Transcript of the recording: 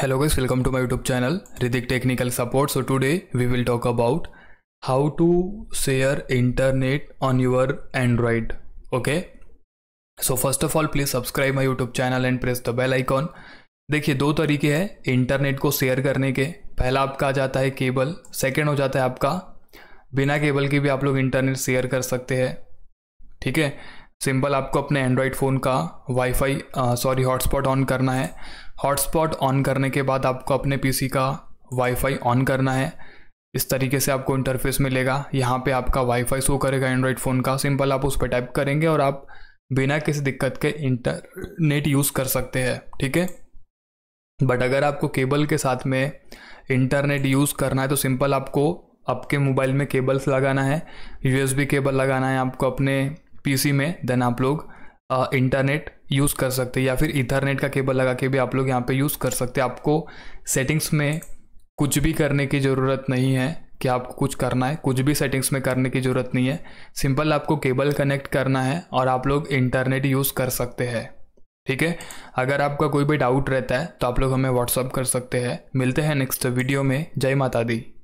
hello guys welcome to my YouTube channel रिदिक technical support so today we will talk about how to share internet on your Android okay so first of all please subscribe my YouTube channel and press the bell icon देखिए दो तरीके हैं internet को share करने के पहला आपका आ जाता है केबल सेकेंड हो जाता है आपका बिना केबल के भी आप लोग इंटरनेट शेयर कर सकते हैं ठीक है सिंपल आपको अपने एंड्रॉयड फ़ोन का वाईफाई सॉरी हॉटस्पॉट ऑन करना है हॉटस्पॉट ऑन करने के बाद आपको अपने पीसी का वाईफाई ऑन करना है इस तरीके से आपको इंटरफेस मिलेगा यहाँ पे आपका वाईफाई शो करेगा एंड्रॉयड फ़ोन का सिंपल आप उस पर टाइप करेंगे और आप बिना किसी दिक्कत के इंटरनेट यूज़ कर सकते हैं ठीक है बट अगर आपको केबल के साथ में इंटरनेट यूज़ करना है तो सिंपल आपको आपके मोबाइल में केबल्स लगाना है यूएसबी केबल लगाना है आपको अपने पीसी में देन आप लोग इंटरनेट यूज़ कर सकते हैं या फिर इथरनेट का केबल लगा के भी आप लोग यहाँ पे यूज़ कर सकते हैं आपको सेटिंग्स में कुछ भी करने की ज़रूरत नहीं है कि आपको कुछ करना है कुछ भी सेटिंग्स में करने की ज़रूरत नहीं है सिंपल आपको केबल कनेक्ट करना है और आप लोग इंटरनेट यूज़ कर सकते हैं ठीक है अगर आपका कोई भी डाउट रहता है तो आप लोग हमें व्हाट्सअप कर सकते हैं मिलते हैं नेक्स्ट वीडियो में जय माता दी